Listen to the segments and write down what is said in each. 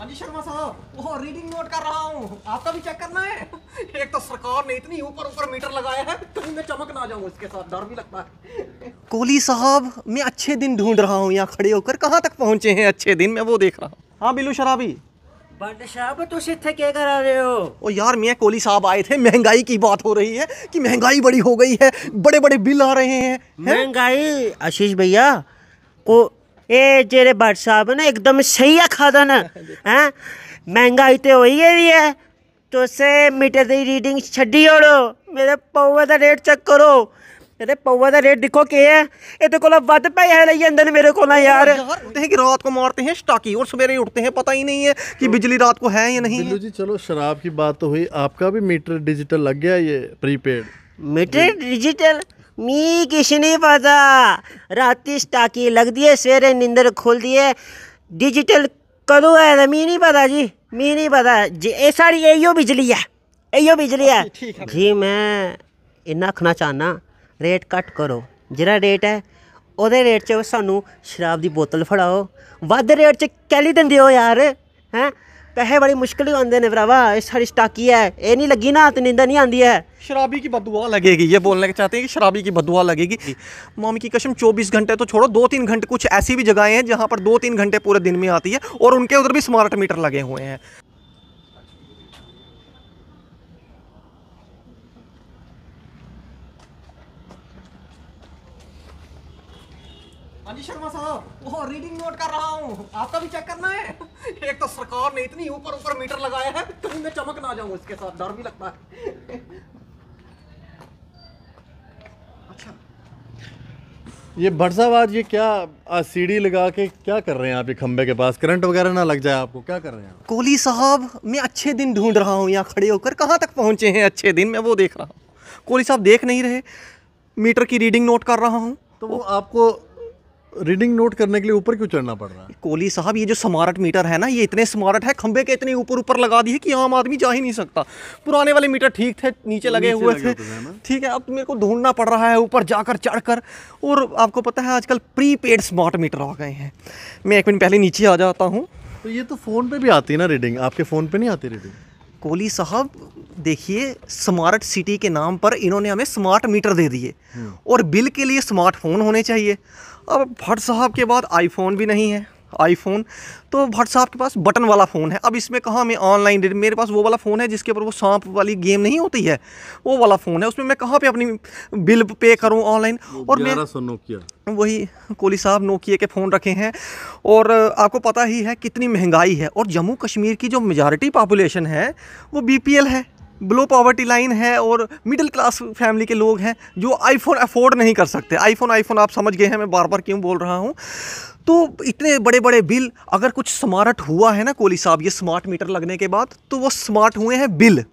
अनिल हाँ शर्मा साहब वो रीडिंग नोट कर रहा हूँ आपका भी चेक करना है एक तो सरकार ने इतनी ऊपर ऊपर मीटर लगाया है कहीं मैं चमक ना जाऊँ इसके साथ डर भी लगता है कोहली साहब मैं अच्छे दिन ढूंढ रहा हूँ यहाँ खड़े होकर कहाँ तक पहुँचे हैं अच्छे दिन मैं वो देख रहा हूँ हाँ बिलू शराबी बट साहब तुम इतने क्या करा रहे हो ओ यार मैं कोहली साहब आए थे महंगाई की बात हो रही है कि महंगाई बड़ी हो गई है बड़े बड़े बिल आ रहे हैं महंगाई आशीष भैया को ਇਹ ਜਿਹੜੇ ਭੱਟ ਸਾਹਿਬ ਨੇ ਇੱਕਦਮ ਸਹੀ ਖਾਦਨ ਹੈ ਮਹਿੰਗਾਈ ਤੇ ਹੋਈ ਗਈ ਹੈ ਤੁਸੀਂ ਮੀਟਰ ਦੀ ਰੀਡਿੰਗ ਛੱਡੀ ਓੜੋ ਮੇਰੇ ਪਊਆ ਦਾ ਰੇਟ ਚੈੱਕ ਕਰੋ ਇਹਦੇ पौवा ਦਾ ਰੇਟ ਦੇਖੋ ਕੀ ਹੈ ਇਹਦੇ ਕੋਲ ਵੱਧ ਪਈ ਹੈ ਲਈ ਜਾਂਦੇ ਨੇ ਮੇਰੇ यार उठते कि रात को मारते हैं स्टाकी और सवेरे उठते हैं पता ही नहीं है कि बिजली रात को है या नहीं बिल्लू जी चलो शराब की बात तो हुई आपका भी मीटर डिजिटल लग गया ये प्रीपेड मीटर डिजिटल ਮੀ ਕਿਛ ਨਹੀਂ ਪਤਾ ਰਾਤੀ ਸਟਾਕੀ ਲੱਗਦੀ ਏ ਸਵੇਰੇ ਨਿੰਦਰ ਖੁੱਲਦੀ ਏ ਡਿਜੀਟਲ ਕਦੋਂ ਹੈ ਤਾਂ ਮੀ ਨਹੀਂ ਪਤਾ ਜੀ ਮੀ ਨਹੀਂ ਪਤਾ ਜੇ ਇਹ ਸਾਰੀ ਇਹੋ ਬਿਜਲੀ ਆ ਇਹੋ ਬਿਜਲੀ ਆ ਜੀ ਮੈਂ ਇੰਨਾ ਖਣਾ ਚਾਹਨਾ ਰੇਟ ਕੱਟ ਕਰੋ ਜਿਹੜਾ ਰੇਟ ਹੈ ਉਹਦੇ ਰੇਟ 'ਚ ਸਾਨੂੰ ਸ਼ਰਾਬ ਦੀ ਬੋਤਲ ਫੜਾਓ ਵੱਧ ਰੇਟ 'ਚ ਕੈਲੀ ਦਿੰਦੇ ਹੋ ਯਾਰ ਹੈ पैसे बड़ी मुश्किल आते हैं भरावा ये सारी स्टाकी है ये नहीं लगी ना तो नींद नहीं आती है शराबी की बदुआ लगेगी ये बोलने के चाहते हैं कि शराबी की बदुआ लगेगी मामी की कसम 24 घंटे तो छोड़ो दो तीन घंटे कुछ ऐसी भी जगहें हैं जहाँ पर दो तीन घंटे पूरे दिन में आती है और उनके उधर भी स्मार्ट मीटर लगे हुए हैं हाँ शर्मा साहब ओ, रीडिंग नोट कर रहा हूँ आपका भी चेक करना है एक तो सरकार ने इतनी ऊपर ऊपर मीटर लगाया है कहीं तो मैं चमक ना जाऊँ इसके साथ डर भी लगता है अच्छा। ये भट ये क्या सीढ़ी लगा के क्या कर रहे हैं आप ये खंबे के पास करंट वगैरह ना लग जाए आपको क्या कर रहे हैं कोहली साहब मैं अच्छे दिन ढूंढ रहा हूँ यहाँ खड़े होकर कहाँ तक पहुँचे हैं अच्छे दिन मैं वो देख रहा हूँ कोहली साहब देख नहीं रहे मीटर की रीडिंग नोट कर रहा हूँ तो वो आपको रीडिंग नोट करने के लिए ऊपर क्यों चढ़ना पड़ रहा है कोहली साहब ये जो स्मार्ट मीटर है ना ये इतने स्मार्ट है खंबे के इतने ऊपर ऊपर लगा दिए कि आम आदमी जा ही नहीं सकता पुराने वाले मीटर ठीक थे नीचे लगे नीचे हुए लगे थे ठीक है अब मेरे को ढूंढना पड़ रहा है ऊपर जाकर चढ़कर और आपको पता है आजकल प्रीपेड स्मार्ट मीटर आ गए हैं मैं एक मिनट पहले नीचे आ जाता हूँ तो ये तो फ़ोन पे भी आती है ना रीडिंग आपके फ़ोन पे नहीं आती रीडिंग कोहली साहब देखिए स्मार्ट सिटी के नाम पर इन्होंने हमें स्मार्ट मीटर दे दिए हम्म। और बिल के लिए स्मार्टफोन होने चाहिए अब भट्ट साहब के बाद आईफोन भी नहीं है आईफोन तो भट्ट साहब के पास बटन वाला फ़ोन है अब इसमें कहाँ मैं ऑनलाइन मेरे पास वो वाला फ़ोन है जिसके ऊपर वो सांप वाली गेम नहीं होती है वो वाला फ़ोन है उसमें मैं कहाँ पे अपनी बिल पे करूँ ऑनलाइन और सो नोकिया वही कोहली साहब नोकिया के फ़ोन रखे हैं और आपको पता ही है कितनी महंगाई है और जम्मू कश्मीर की जो मेजॉरिटी पॉपुलेशन है वो बी है बिलो पॉवर्टी लाइन है और मिडिल क्लास फैमिली के लोग हैं जो आईफोन अफोर्ड नहीं कर सकते आईफोन आईफोन आप समझ गए हैं मैं बार बार क्यों बोल रहा हूँ तो इतने बड़े बड़े बिल अगर कुछ स्मार्ट हुआ है ना कोहली साहब ये स्मार्ट मीटर लगने के बाद तो वो स्मार्ट हुए हैं बिल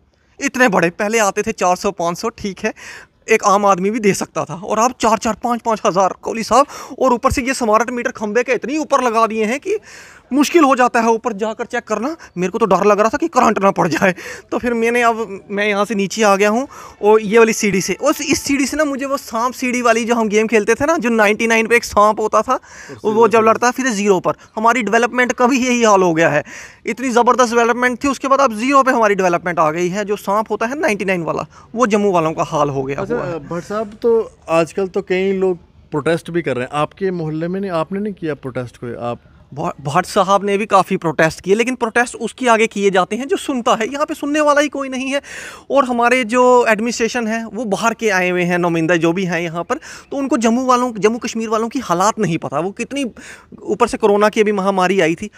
इतने बड़े पहले आते थे 400 500 ठीक है एक आम आदमी भी दे सकता था और आप चार चार पाँच पाँच हज़ार कोहली साहब और ऊपर से ये स्मार्ट मीटर खंबे के इतनी ऊपर लगा दिए हैं कि मुश्किल हो जाता है ऊपर जाकर चेक करना मेरे को तो डर लग रहा था कि करंट ना पड़ जाए तो फिर मैंने अब मैं यहाँ से नीचे आ गया हूँ और ये वाली सीढ़ी से और इस सीढ़ी से ना मुझे वो सांप सीढ़ी वाली जो हम गेम खेलते थे ना जो 99 पे एक सांप होता था वो जब लड़ता फिर ज़ीरो पर हमारी डेवलपमेंट का भी यही हाल हो गया है इतनी ज़बरदस्त डेवलपमेंट थी उसके बाद अब ज़ीरो पर हमारी डेवलपमेंट आ गई है जो सांप होता है नाइन्टी वाला वो जम्मू वालों का हाल हो गया अच्छा, भट्ट साहब तो आजकल तो कई लोग प्रोटेस्ट भी कर रहे हैं आपके मोहल्ले में नहीं आपने नहीं किया प्रोटेस्ट कोई आप भट्ट साहब ने भी काफ़ी प्रोटेस्ट किए लेकिन प्रोटेस्ट उसके आगे किए जाते हैं जो सुनता है यहाँ पे सुनने वाला ही कोई नहीं है और हमारे जो एडमिनिस्ट्रेशन है वो बाहर के आए हुए हैं नुमाइंदा जो भी हैं यहाँ पर तो उनको जम्मू वालों जम्मू कश्मीर वालों की हालात नहीं पता वो कितनी ऊपर से कोरोना की अभी महामारी आई थी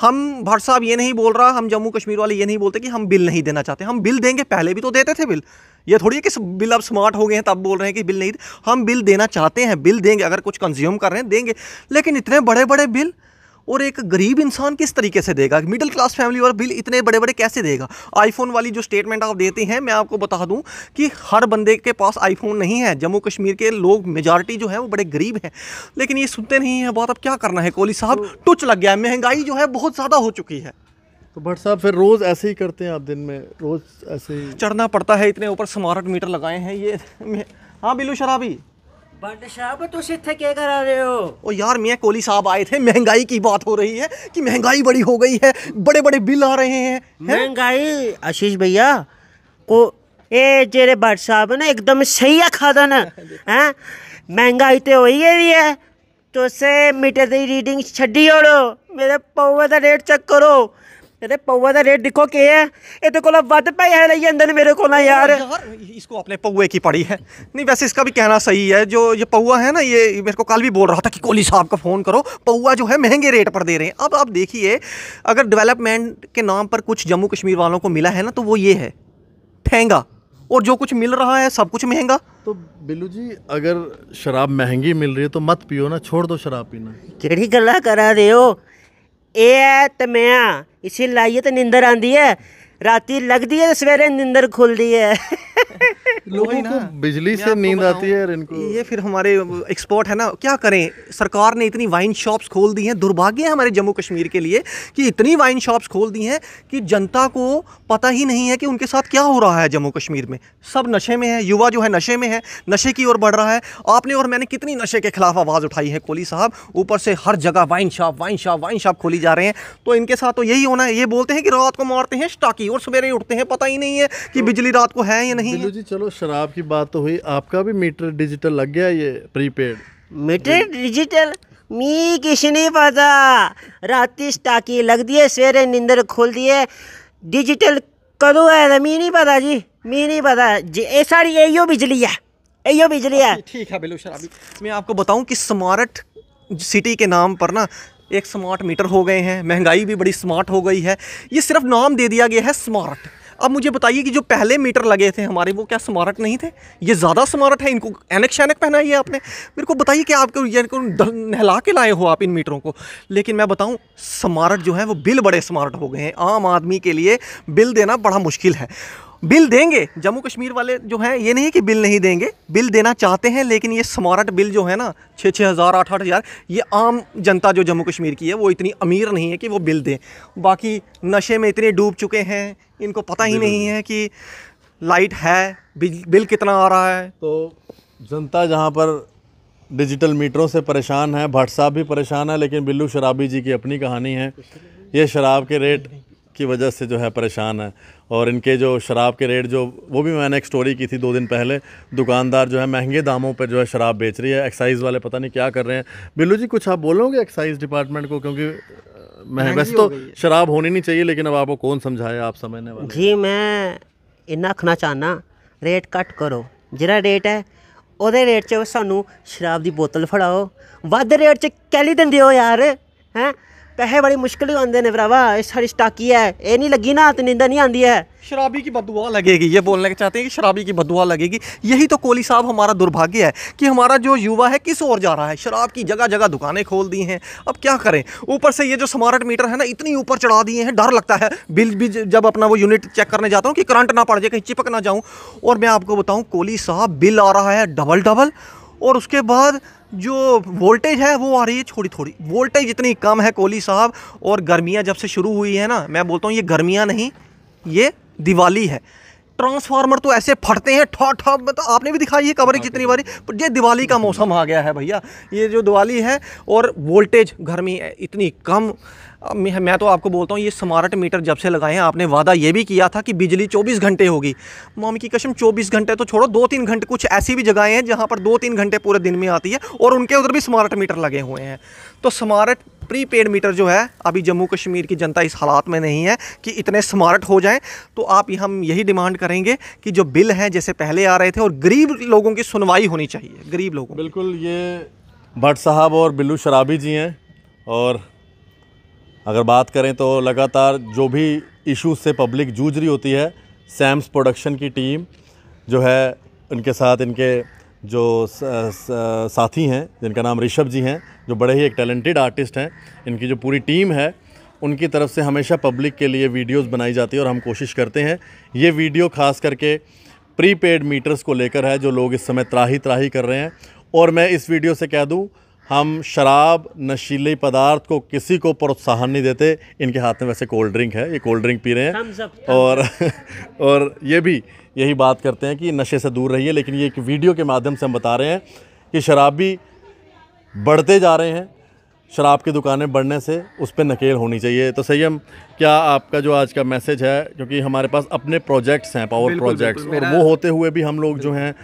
हम भट्ट साहब ये नहीं बोल रहा हम जम्मू कश्मीर वाले ये नहीं बोलते कि हम बिल नहीं देना चाहते हम बिल देंगे पहले भी तो देते थे बिल ये थोड़ी है कि बिल अब स्मार्ट हो गए हैं तब बोल रहे हैं कि बिल नहीं हम बिल देना चाहते हैं बिल देंगे अगर कुछ कंज्यूम कर रहे हैं देंगे लेकिन इतने बड़े बड़े बिल और एक गरीब इंसान किस तरीके से देगा मिडिल क्लास फैमिली वाला बिल इतने बड़े बड़े कैसे देगा आईफोन वाली जो स्टेटमेंट आप देते हैं मैं आपको बता दूं कि हर बंदे के पास आईफोन नहीं है जम्मू कश्मीर के लोग मेजॉरिटी जो है वो बड़े गरीब हैं लेकिन ये सुनते नहीं हैं बहुत अब क्या करना है कोहली साहब तो- टुच लग गया है महंगाई जो है बहुत ज़्यादा हो चुकी है तो भट्ट साहब फिर रोज़ ऐसे ही करते हैं आप दिन में रोज़ ऐसे ही चढ़ना पड़ता है इतने ऊपर स्मार्ट मीटर लगाए हैं ये हाँ बिलू शराबी महंगाई की बात हो रही है कि महंगाई बड़ी हो गई है बड़े बड़े बिल आ रहे हैं महंगाई आशीष भैया को ए जेरे भट्ट साहब ना एकदम सही है खादा ना है महंगाई तो हो ही गई है तुस मीटर की रीडिंग छड्डी ओड़ो मेरे पौवे का रेट चेक करो ਇਹਦੇ ਪਊਆ ਦਾ ਰੇਟ ਦੇਖੋ ਕੀ ਹੈ ਇਹਦੇ ਕੋਲ ਵੱਧ ਪਏ ਲਈ ਜਾਂਦੇ ਨੇ ਮੇਰੇ ਕੋਲ यार यार इसको आपने पौए की पढ़ी है नहीं वैसे इसका भी कहना सही है जो ये पौआ है ना ये मेरे को कल भी बोल रहा था कि कोहली साहब का फ़ोन करो पौआ जो है महंगे रेट पर दे रहे हैं अब आप देखिए अगर डेवलपमेंट के नाम पर कुछ जम्मू कश्मीर वालों को मिला है ना तो वो ये है ठेंगा और जो कुछ मिल रहा है सब कुछ महंगा तो बिल्लू जी अगर शराब महंगी मिल रही है तो मत पियो ना छोड़ दो शराब पीना केड़ी गल्ला करा दे ਹੋ ਇਹ ਹੈ ਤੇ ਮੈਂ ਇਸੇ ਲਈ ਤੇ ਨਿੰਦਰ ਆਂਦੀ ਹੈ राती लगती है तो सवेरे नींदर खुलती है लोगों को बिजली से नींद आती है इनको ये फिर हमारे एक्सपोर्ट है ना क्या करें सरकार ने इतनी वाइन शॉप्स खोल दी हैं दुर्भाग्य है हमारे जम्मू कश्मीर के लिए कि इतनी वाइन शॉप्स खोल दी हैं कि जनता को पता ही नहीं है कि उनके साथ क्या हो रहा है जम्मू कश्मीर में सब नशे में है युवा जो है नशे में है नशे की ओर बढ़ रहा है आपने और मैंने कितनी नशे के खिलाफ आवाज़ उठाई है कोहली साहब ऊपर से हर जगह wine shop wine shop wine shop खोली जा रहे हैं तो इनके साथ तो यही होना है ये बोलते हैं कि रात को मारते हैं स्टाकी और सवेरे उठते हैं पता ही नहीं है कि तो बिजली रात को है या नहीं है। जी चलो शराब की बात तो हुई आपका भी मीटर डिजिटल लग गया ये प्रीपेड मीटर डिजिटल मी किश नहीं पता राती स्टाकी लगदी ऐ सवेरे नींदर खुलदी ऐ डिजिटल कदूं है ते मी नहीं पता जी मी नहीं पता जी सारी साढ़ी बिजली है इयो बिजली है ठीक है बिलू शराबी मैं आपको बताऊं कि स्मार्ट सिटी के नाम पर ना एक स्मार्ट मीटर हो गए हैं महंगाई भी बड़ी स्मार्ट हो गई है ये सिर्फ नाम दे दिया गया है स्मार्ट अब मुझे बताइए कि जो पहले मीटर लगे थे हमारे वो क्या स्मार्ट नहीं थे ये ज़्यादा स्मार्ट है इनको एनक शैनक पहनाई है आपने मेरे को बताइए कि आपको ये नहला के लाए हो आप इन मीटरों को लेकिन मैं बताऊं स्मार्ट जो है वो बिल बड़े स्मार्ट हो गए हैं आम आदमी के लिए बिल देना बड़ा मुश्किल है बिल देंगे जम्मू कश्मीर वाले जो हैं ये नहीं कि बिल नहीं देंगे बिल देना चाहते हैं लेकिन ये स्मार्ट बिल जो है ना छः छः हज़ार आठ आठ हज़ार ये आम जनता जो जम्मू कश्मीर की है वो इतनी अमीर नहीं है कि वो बिल दें बाकी नशे में इतने डूब चुके हैं इनको पता ही नहीं है कि लाइट है बिल कितना आ रहा है तो जनता जहाँ पर डिजिटल मीटरों से परेशान है भट्ट साहब भी परेशान है लेकिन बिल्लू शराबी जी की अपनी कहानी है ये शराब के रेट की वजह से जो है परेशान है और इनके जो शराब के रेट जो वो भी मैंने एक स्टोरी की थी दो दिन पहले दुकानदार जो है महंगे दामों पर जो है शराब बेच रही है एक्साइज़ वाले पता नहीं क्या कर रहे हैं बिल्लू जी कुछ आप बोलोगे एक्साइज़ डिपार्टमेंट को क्योंकि मैं वैसे तो शराब होनी नहीं चाहिए लेकिन अब आपको कौन समझाए आप समझने वाले जी मैं इन्ना आखना चाहना रेट घट करो जरा रेट है वो रेट से सू शराब की बोतल फड़ाओ वेट रेट कैली दें यार हैं पैसे बड़ी मुश्किल आंदे ने भरावा सारी स्टाकी है ये नहीं लगी ना तो निंदा नहीं आंदी है शराबी की बदुआ लगेगी ये बोलने के चाहते हैं कि शराबी की बदुआ लगेगी यही तो कोहली साहब हमारा दुर्भाग्य है कि हमारा जो युवा है किस ओर जा रहा है शराब की जगह जगह दुकानें खोल दी हैं अब क्या करें ऊपर से ये जो स्मार्ट मीटर है ना इतनी ऊपर चढ़ा दिए हैं डर लगता है बिल भी जब अपना वो यूनिट चेक करने जाता हूँ कि करंट ना पड़ जाए कहीं चिपक ना जाऊँ और मैं आपको बताऊँ कोहली साहब बिल आ रहा है डबल डबल और उसके बाद जो वोल्टेज है वो आ रही है थोड़ी थोड़ी वोल्टेज इतनी कम है कोहली साहब और गर्मियाँ जब से शुरू हुई है ना मैं बोलता हूँ ये गर्मियाँ नहीं ये दिवाली है ट्रांसफार्मर तो ऐसे फटते हैं ठा ठा तो आपने भी दिखाई है कवरेज जितनी हाँ, बारी ये दिवाली का मौसम आ गया है भैया ये जो दिवाली है और वोल्टेज घर में इतनी कम मैं तो आपको बोलता हूँ ये स्मार्ट मीटर जब से लगाए हैं आपने वादा ये भी किया था कि बिजली 24 घंटे होगी मामी की कसम 24 घंटे तो छोड़ो दो तीन घंटे कुछ ऐसी भी जगहें हैं जहाँ पर दो तीन घंटे पूरे दिन में आती है और उनके उधर भी स्मार्ट मीटर लगे हुए हैं तो स्मार्ट प्री पेड मीटर जो है अभी जम्मू कश्मीर की जनता इस हालात में नहीं है कि इतने स्मार्ट हो जाएं तो आप हम यही डिमांड करेंगे कि जो बिल हैं जैसे पहले आ रहे थे और गरीब लोगों की सुनवाई होनी चाहिए गरीब लोगों बिल्कुल ये भट्ट साहब और बिल्लू शराबी जी हैं और अगर बात करें तो लगातार जो भी इशूज़ से पब्लिक जूझ रही होती है सैम्स प्रोडक्शन की टीम जो है उनके साथ इनके जो साथी हैं जिनका नाम ऋषभ जी हैं जो बड़े ही एक टैलेंटेड आर्टिस्ट हैं इनकी जो पूरी टीम है उनकी तरफ से हमेशा पब्लिक के लिए वीडियोस बनाई जाती है और हम कोशिश करते हैं ये वीडियो खास करके प्री पेड मीटर्स को लेकर है जो लोग इस समय त्राही त्राही कर रहे हैं और मैं इस वीडियो से कह दूँ हम शराब नशीले पदार्थ को किसी को प्रोत्साहन नहीं देते इनके हाथ में वैसे कोल्ड ड्रिंक है ये कोल्ड ड्रिंक पी रहे हैं और और ये भी यही बात करते हैं कि नशे से दूर रहिए लेकिन ये एक वीडियो के माध्यम से हम बता रहे हैं कि शराबी बढ़ते जा रहे हैं शराब की दुकानें बढ़ने से उस पर नकेल होनी चाहिए तो सही हम क्या आपका जो आज का मैसेज है क्योंकि हमारे पास अपने प्रोजेक्ट्स हैं पावर प्रोजेक्ट्स और वो होते हुए भी हम लोग जो हैं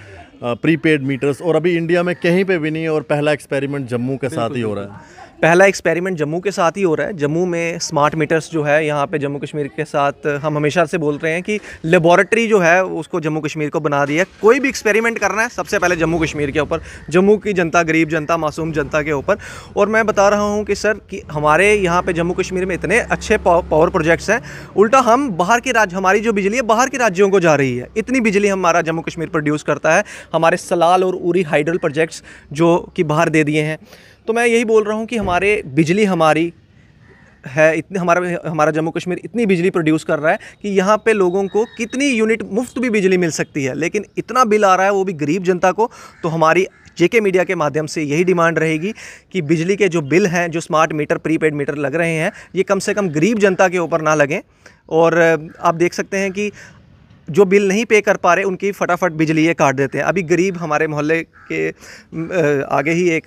प्रीपेड मीटर्स और अभी इंडिया में कहीं पे भी नहीं और पहला एक्सपेरिमेंट जम्मू के साथ ही हो रहा है पहला एक्सपेरिमेंट जम्मू के साथ ही हो रहा है जम्मू में स्मार्ट मीटर्स जो है यहाँ पे जम्मू कश्मीर के साथ हम हमेशा से बोल रहे हैं कि लेबॉरेटरी जो है उसको जम्मू कश्मीर को बना दिया है कोई भी एक्सपेरिमेंट करना है सबसे पहले जम्मू कश्मीर के ऊपर जम्मू की जनता गरीब जनता मासूम जनता के ऊपर और मैं बता रहा हूँ कि सर कि हमारे यहाँ पर जम्मू कश्मीर में इतने अच्छे पावर प्रोजेक्ट्स हैं उल्टा हम बाहर के राज्य हमारी जो बिजली है बाहर के राज्यों को जा रही है इतनी बिजली हमारा जम्मू कश्मीर प्रोड्यूस करता है हमारे सलाल और उरी हाइड्रल प्रोजेक्ट्स जो कि बाहर दे दिए हैं तो मैं यही बोल रहा हूँ कि हमारे बिजली हमारी है इतने हमारा हमारा जम्मू कश्मीर इतनी बिजली प्रोड्यूस कर रहा है कि यहाँ पे लोगों को कितनी यूनिट मुफ्त भी बिजली मिल सकती है लेकिन इतना बिल आ रहा है वो भी गरीब जनता को तो हमारी जेके मीडिया के माध्यम से यही डिमांड रहेगी कि बिजली के जो बिल हैं जो स्मार्ट मीटर प्रीपेड मीटर लग रहे हैं ये कम से कम गरीब जनता के ऊपर ना लगें और आप देख सकते हैं कि जो बिल नहीं पे कर पा रहे उनकी फटाफट बिजली ये काट देते हैं अभी गरीब हमारे मोहल्ले के आगे ही एक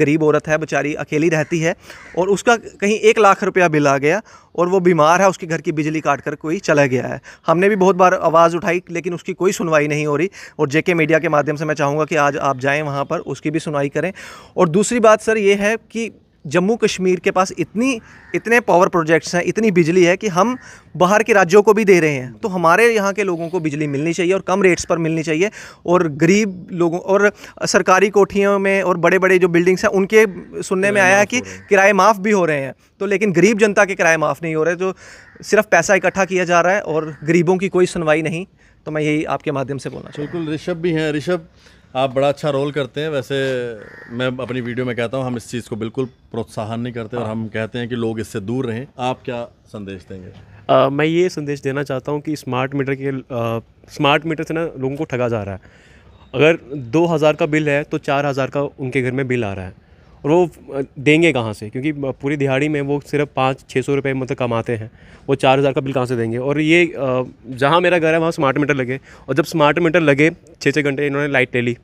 गरीब औरत है बेचारी अकेली रहती है और उसका कहीं एक लाख रुपया बिल आ गया और वो बीमार है उसके घर की बिजली काट कर कोई चला गया है हमने भी बहुत बार आवाज़ उठाई लेकिन उसकी कोई सुनवाई नहीं हो रही और जेके मीडिया के माध्यम से मैं चाहूँगा कि आज आप जाएँ वहाँ पर उसकी भी सुनवाई करें और दूसरी बात सर ये है कि जम्मू कश्मीर के पास इतनी इतने पावर प्रोजेक्ट्स हैं इतनी बिजली है कि हम बाहर के राज्यों को भी दे रहे हैं तो हमारे यहाँ के लोगों को बिजली मिलनी चाहिए और कम रेट्स पर मिलनी चाहिए और गरीब लोगों और सरकारी कोठियों में और बड़े बड़े जो बिल्डिंग्स हैं उनके सुनने में आया है कि किराए माफ़ भी हो रहे हैं तो लेकिन गरीब जनता के किराए माफ़ नहीं हो रहे जो तो सिर्फ पैसा इकट्ठा किया जा रहा है और गरीबों की कोई सुनवाई नहीं तो मैं यही आपके माध्यम से बोलना बिल्कुल ऋषभ भी हैं ऋषभ आप बड़ा अच्छा रोल करते हैं वैसे मैं अपनी वीडियो में कहता हूँ हम इस चीज़ को बिल्कुल प्रोत्साहन नहीं करते और हाँ। हम कहते हैं कि लोग इससे दूर रहें आप क्या संदेश देंगे आ, मैं ये संदेश देना चाहता हूँ कि स्मार्ट मीटर के आ, स्मार्ट मीटर से ना लोगों को ठगा जा रहा है अगर दो हज़ार का बिल है तो चार हज़ार का उनके घर में बिल आ रहा है और वो देंगे कहाँ से क्योंकि पूरी दिहाड़ी में वो सिर्फ पाँच छः सौ रुपये मतलब कमाते हैं वो चार हज़ार का बिल कहाँ से देंगे और ये जहाँ मेरा घर है वहाँ स्मार्ट मीटर लगे और जब स्मार्ट मीटर लगे छः छः घंटे इन्होंने लाइट ले ली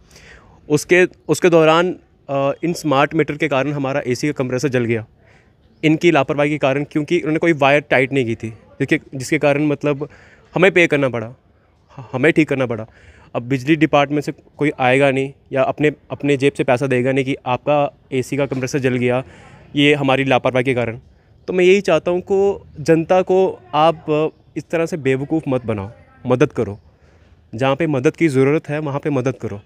उसके उसके दौरान इन स्मार्ट मीटर के कारण हमारा ए का कंप्रेसर जल गया इनकी लापरवाही के कारण क्योंकि उन्होंने कोई वायर टाइट नहीं की थी जिसके जिसके कारण मतलब हमें पे करना पड़ा हमें ठीक करना पड़ा अब बिजली डिपार्टमेंट से कोई आएगा नहीं या अपने अपने जेब से पैसा देगा नहीं कि आपका एसी का कंप्रेसर जल गया ये हमारी लापरवाही के कारण तो मैं यही चाहता हूँ को जनता को आप इस तरह से बेवकूफ़ मत बनाओ मदद करो जहाँ पे मदद की ज़रूरत है वहाँ पे मदद करो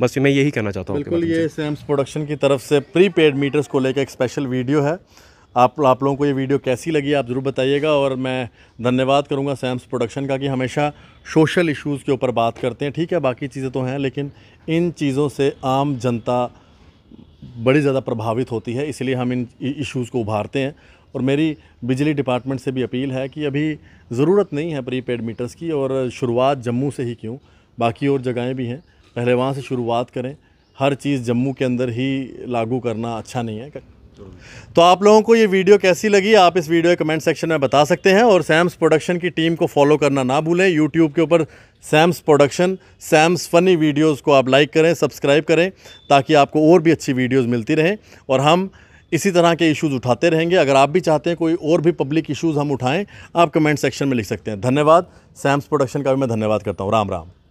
बस मैं यही कहना चाहता हूँ बिल्कुल ये सैम्स प्रोडक्शन की तरफ से प्री पेड मीटर्स को लेकर एक स्पेशल वीडियो है आप आप लोगों को ये वीडियो कैसी लगी आप ज़रूर बताइएगा और मैं धन्यवाद करूँगा सैम्स प्रोडक्शन का कि हमेशा सोशल इश्यूज़ के ऊपर बात करते हैं ठीक है बाकी चीज़ें तो हैं लेकिन इन चीज़ों से आम जनता बड़ी ज़्यादा प्रभावित होती है इसलिए हम इन इश्यूज़ को उभारते हैं और मेरी बिजली डिपार्टमेंट से भी अपील है कि अभी ज़रूरत नहीं है प्री पेड मीटर्स की और शुरुआत जम्मू से ही क्यों बाकी और जगहें भी हैं पहले वहाँ से शुरुआत करें हर चीज़ जम्मू के अंदर ही लागू करना अच्छा नहीं है तो आप लोगों को ये वीडियो कैसी लगी आप इस वीडियो के कमेंट सेक्शन में बता सकते हैं और सैम्स प्रोडक्शन की टीम को फॉलो करना ना भूलें यूट्यूब के ऊपर Sam's production Sam's funny videos को आप लाइक करें सब्सक्राइब करें ताकि आपको और भी अच्छी वीडियोज़ मिलती रहें और हम इसी तरह के इश्यूज़ उठाते रहेंगे अगर आप भी चाहते हैं कोई और भी पब्लिक इशूज़ हम उठाएँ आप कमेंट सेक्शन में लिख सकते हैं धन्यवाद सैम्स प्रोडक्शन का भी मैं धन्यवाद करता हूँ राम राम